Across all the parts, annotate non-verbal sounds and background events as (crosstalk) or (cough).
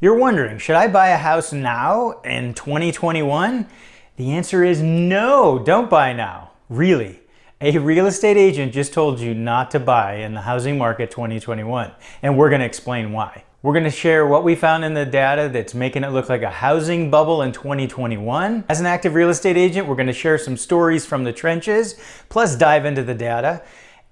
You're wondering, should I buy a house now in 2021? The answer is no, don't buy now. Really. A real estate agent just told you not to buy in the housing market 2021, and we're going to explain why. We're going to share what we found in the data that's making it look like a housing bubble in 2021. As an active real estate agent, we're going to share some stories from the trenches, plus dive into the data.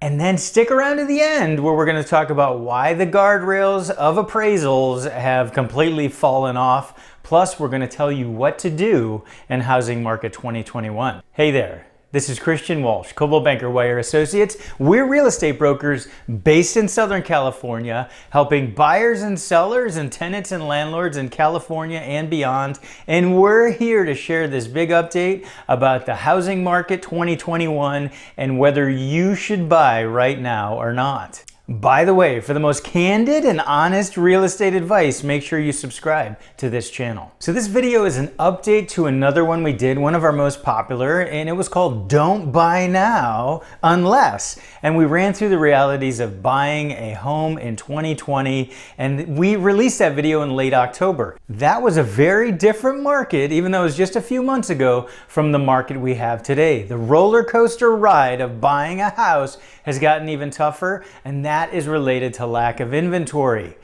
And then stick around to the end where we're going to talk about why the guardrails of appraisals have completely fallen off. Plus, we're going to tell you what to do in Housing Market 2021. Hey there. This is Christian Walsh, Coldwell Banker Wire Associates. We're real estate brokers based in Southern California, helping buyers and sellers and tenants and landlords in California and beyond. And we're here to share this big update about the housing market 2021 and whether you should buy right now or not. By the way, for the most candid and honest real estate advice, make sure you subscribe to this channel. So this video is an update to another one we did, one of our most popular, and it was called Don't Buy Now Unless. And we ran through the realities of buying a home in 2020, and we released that video in late October. That was a very different market, even though it was just a few months ago, from the market we have today. The roller coaster ride of buying a house has gotten even tougher, and that that is related to lack of inventory.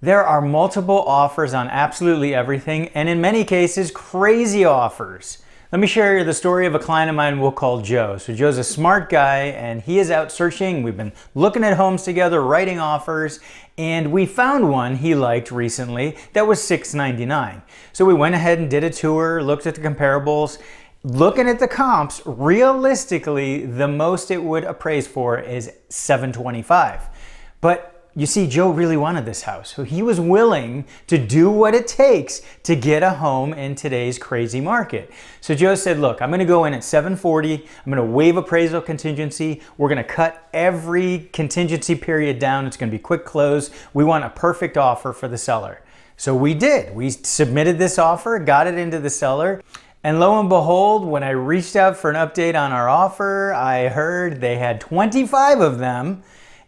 There are multiple offers on absolutely everything, and in many cases, crazy offers. Let me share the story of a client of mine we'll call Joe. So, Joe's a smart guy and he is out searching. We've been looking at homes together, writing offers, and we found one he liked recently that was $699. So, we went ahead and did a tour, looked at the comparables. Looking at the comps, realistically, the most it would appraise for is 725. But you see, Joe really wanted this house. So he was willing to do what it takes to get a home in today's crazy market. So Joe said, look, I'm gonna go in at 740, I'm gonna waive appraisal contingency, we're gonna cut every contingency period down, it's gonna be quick close, we want a perfect offer for the seller. So we did, we submitted this offer, got it into the seller, and lo and behold, when I reached out for an update on our offer, I heard they had 25 of them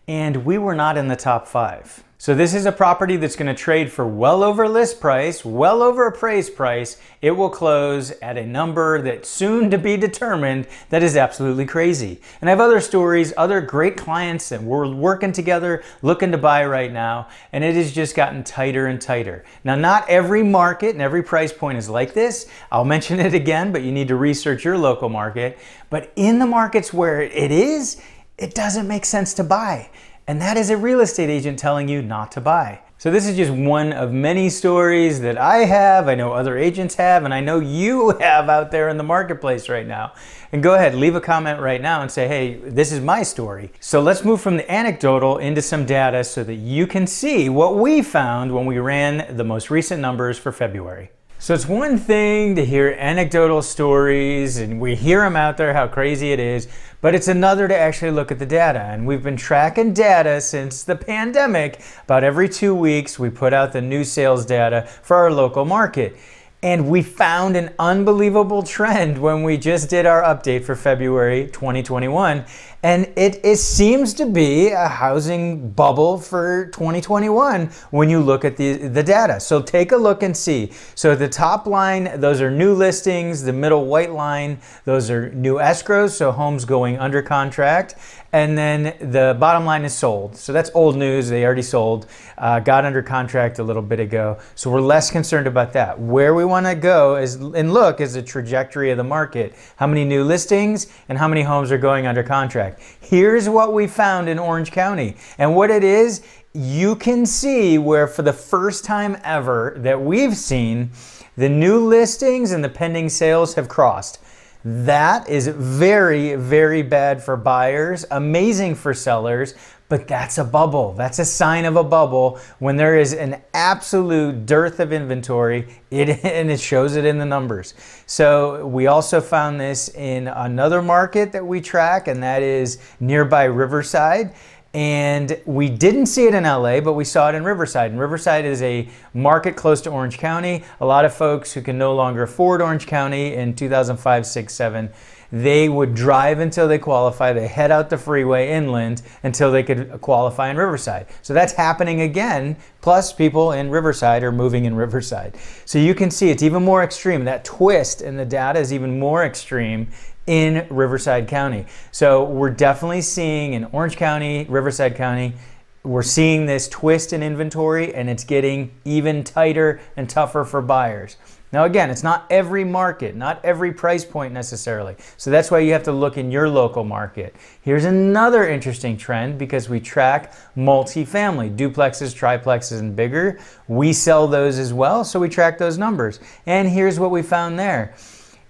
and we were not in the top five. So this is a property that's gonna trade for well over list price, well over appraised price. It will close at a number that's soon to be determined that is absolutely crazy. And I have other stories, other great clients that we're working together, looking to buy right now, and it has just gotten tighter and tighter. Now, not every market and every price point is like this. I'll (laughs) mention it again, but you need to research your local market. But in the markets where it is, it doesn't make sense to buy. And that is a real estate agent telling you not to buy. So this is just one of many stories that I have, I know other agents have, and I know you (laughs) have out there in the marketplace right now. And go ahead, leave a comment right now and say, hey, this is my story. So let's move from the anecdotal into some data so that you can see what we found when we ran the most recent numbers for February. So it's one thing to hear anecdotal stories and we hear them out there how crazy it is, but it's another to actually look at the data. And we've been tracking data since the pandemic. About every two weeks, we put out the new sales data for our local market. And we found an unbelievable trend when we just did our update for February 2021. And it, it seems to be a housing bubble for 2021 when you look at the, the data. So take a look and see. So the top line, those are new listings. The middle white line, those are new escrows. So homes going under contract and then the bottom line is sold. So that's old news. They already sold, uh, got under contract a little bit ago. So we're less concerned about that. Where we want to go is and look is the trajectory of the market. How many new listings and how many homes are going under contract? Here's what we found in Orange County, and what it is. You can see where, for the first time ever that we've seen, the new listings and the pending sales have crossed. That is very, very bad for buyers, amazing for sellers, but that's a bubble. That's a sign of a bubble. When there is an absolute dearth of inventory, it, (laughs) and it shows it in the numbers. So we also found this in another market that we track, and that is nearby Riverside. And we didn't see it in LA, but we saw it in Riverside. And Riverside is a market close to Orange County. A lot of folks who can no longer afford Orange County in 2005, 6, 7, they would drive until they qualify. They head out the freeway inland until they could qualify in Riverside. So that's happening again. Plus, people in Riverside are moving in Riverside. So you can see it's even more extreme. That twist in the data is even more extreme in Riverside County. So we're definitely seeing in Orange County, Riverside County, we're seeing this twist in inventory and it's getting even tighter and tougher for buyers. Now, again, it's not every market, not every price point necessarily. So that's why you have to look in your local market. Here's another interesting trend because we track multifamily, duplexes, triplexes, and bigger. We sell those as well, so we track those numbers. And here's what we found there.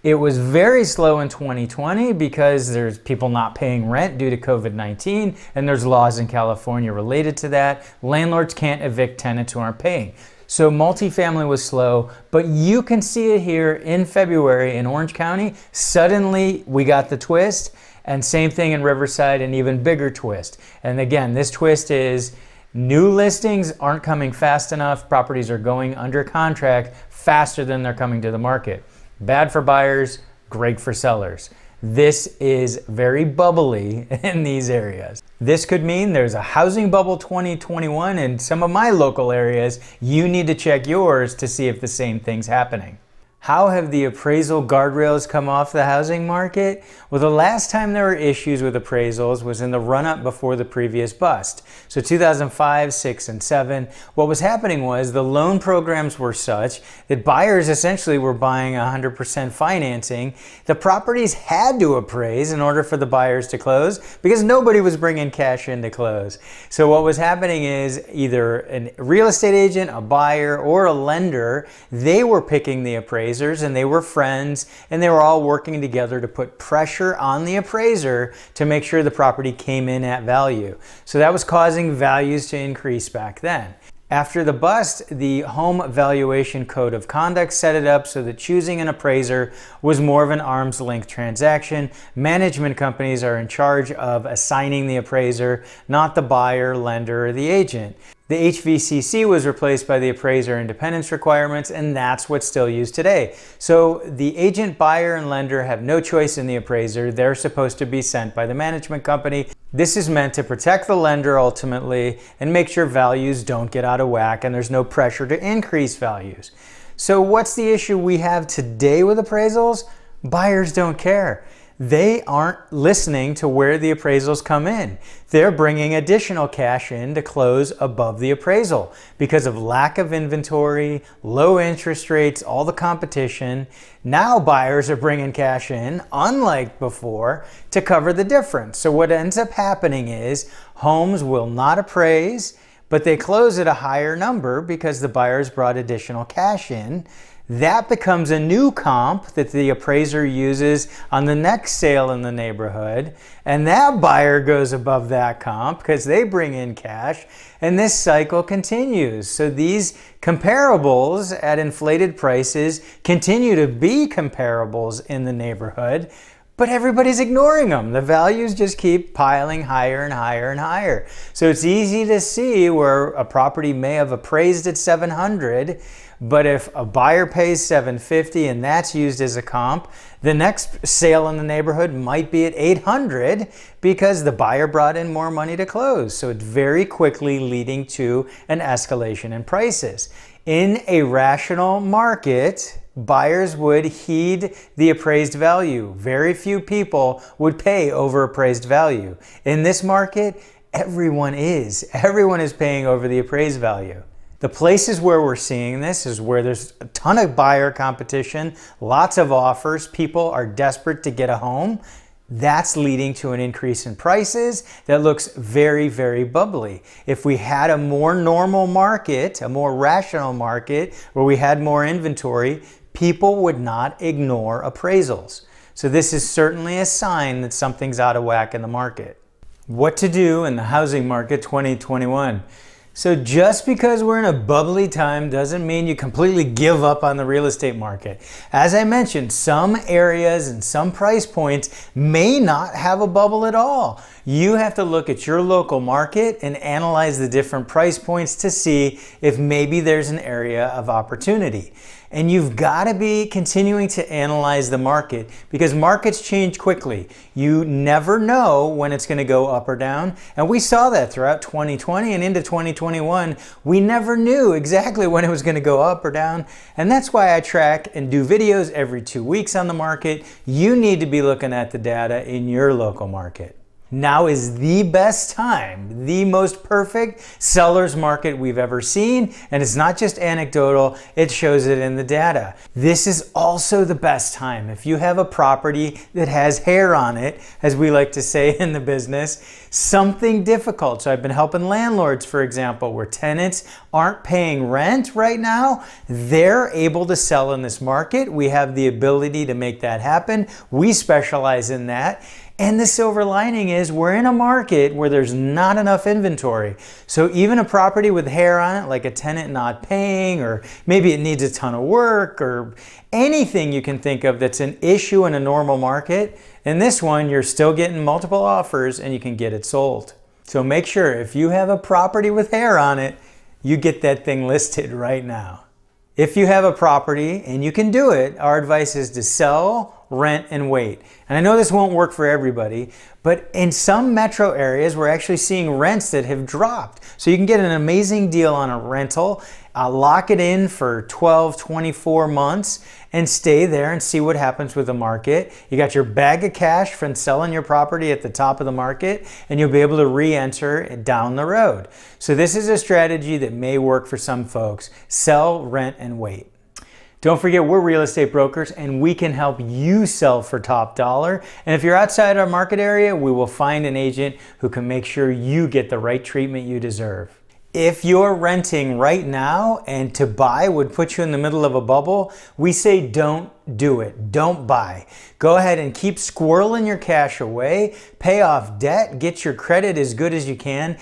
It was very slow in 2020 because there's people not paying rent due to COVID 19, and there's laws in California related to that. Landlords can't evict tenants who aren't paying. So multifamily was slow, but you can see it here in February in Orange County. Suddenly we got the twist, and same thing in Riverside, an even bigger twist. And again, this twist is new listings aren't coming fast enough, properties are going under contract faster than they're coming to the market. Bad for buyers, great for sellers. This is very bubbly (laughs) in these areas. This could mean there's a housing bubble 2021 in some of my local areas. You need to check yours to see if the same thing's happening. How have the appraisal guardrails come off the housing market? Well, the last time there were issues with appraisals was in the run up before the previous bust. So 2005, 6, and 7. What was happening was the loan programs were such that buyers essentially were buying 100% financing. The properties had to appraise in order for the buyers to close because nobody was bringing cash in to close. So what was happening is either a real estate agent, a buyer, or a lender, they were picking the appraisal appraisers and they were friends and they were all working together to put pressure on the appraiser to make sure the property came in at value. So that was causing values to increase back then. After the bust, the Home Valuation Code of Conduct set it up so that choosing an appraiser was more of an arm's length transaction. Management companies are in charge of assigning the appraiser, not the buyer, lender, or the agent. The HVCC was replaced by the appraiser independence requirements, and that's what's still used today. So the agent, buyer, and lender have no choice in the appraiser. They're supposed to be sent by the management company. This is meant to protect the lender ultimately and make sure values don't get out of whack and there's no pressure to increase values. So what's the issue we have today with appraisals? Buyers don't care they aren't listening to where the appraisals come in. They're bringing additional cash in to close above the appraisal because of lack of inventory, low interest rates, all the competition. Now buyers are bringing cash in, unlike before, to cover the difference. So what ends up happening is homes will not appraise, but they close at a higher number because the buyers brought additional cash in that becomes a new comp that the appraiser uses on the next sale in the neighborhood. And that buyer goes above that comp because they bring in cash. And this cycle continues. So these comparables at inflated prices continue to be comparables in the neighborhood, but everybody's ignoring them. The values just keep piling higher and higher and higher. So it's easy to see where a property may have appraised at 700 but if a buyer pays 750 and that's used as a comp, the next sale in the neighborhood might be at 800 because the buyer brought in more money to close. So it's very quickly leading to an escalation in prices. In a rational market, buyers would heed the appraised value. Very few people would pay over appraised value. In this market, everyone is. Everyone is paying over the appraised value. The places where we're seeing this is where there's a ton of buyer competition, lots of offers, people are desperate to get a home. That's leading to an increase in prices that looks very, very bubbly. If we had a more normal market, a more rational market where we had more inventory, people would not ignore appraisals. So this is certainly a sign that something's out of whack in the market. What to do in the housing market 2021? So just because we're in a bubbly time doesn't mean you completely give up on the real estate market. As I mentioned, some areas and some price points may not have a bubble at all. You have to look at your local market and analyze the different price points to see if maybe there's an area of opportunity. And you've got to be continuing to analyze the market because markets change quickly. You never know when it's going to go up or down. And we saw that throughout 2020 and into 2021. We never knew exactly when it was going to go up or down. And that's why I track and do videos every two weeks on the market. You need to be looking at the data in your local market. Now is the best time, the most perfect seller's market we've ever seen. And it's not just anecdotal, it shows it in the data. This is also the best time. If you have a property that has hair on it, as we like to say in the business, something difficult. So I've been helping landlords, for example, where tenants aren't paying rent right now. They're able to sell in this market. We have the ability to make that happen. We specialize in that. And the silver lining is we're in a market where there's not enough inventory. So even a property with hair on it, like a tenant not paying, or maybe it needs a ton of work, or anything you can think of that's an issue in a normal market, in this one, you're still getting multiple offers and you can get it sold. So make sure if you have a property with hair on it, you get that thing listed right now. If you have a property and you can do it, our advice is to sell rent, and wait. And I know this won't work for everybody, but in some metro areas, we're actually seeing rents that have dropped. So you can get an amazing deal on a rental, uh, lock it in for 12, 24 months, and stay there and see what happens with the market. You got your bag of cash from selling your property at the top of the market, and you'll be able to re enter down the road. So, this is a strategy that may work for some folks sell, rent, and wait. Don't forget, we're real estate brokers and we can help you sell for top dollar. And if you're outside our market area, we will find an agent who can make sure you get the right treatment you deserve. If you're renting right now and to buy would put you in the middle of a bubble, we say don't do it. Don't buy. Go ahead and keep squirreling your cash away, pay off debt, get your credit as good as you can.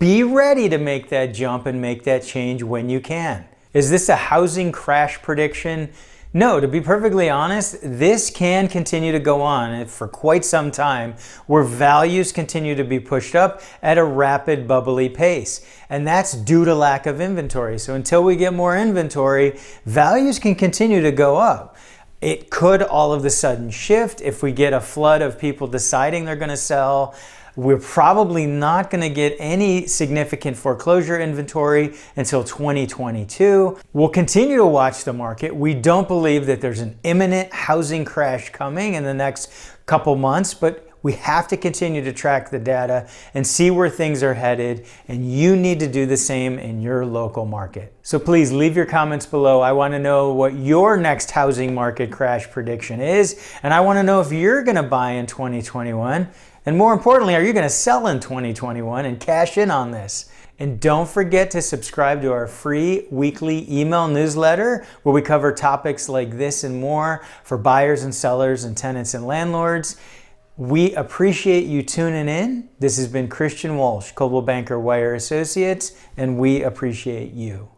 Be ready to make that jump and make that change when you can. Is this a housing crash prediction? No, to be perfectly honest, this can continue to go on for quite some time where values continue to be pushed up at a rapid bubbly pace. And that's due to lack of inventory. So until we get more inventory, values can continue to go up. It could all of a sudden shift if we get a flood of people deciding they're going to sell we're probably not going to get any significant foreclosure inventory until 2022. We'll continue to watch the market. We don't believe that there's an imminent housing crash coming in the next couple months, but we have to continue to track the data and see where things are headed, and you need to do the same in your local market. So please leave your comments below. I wanna know what your next housing market crash prediction is, and I wanna know if you're gonna buy in 2021. And more importantly, are you going to sell in 2021 and cash in on this? And don't forget to subscribe to our free weekly email newsletter where we cover topics like this and more for buyers and sellers and tenants and landlords. We appreciate you tuning in. This has been Christian Walsh, Coldwell Banker Wire Associates, and we appreciate you.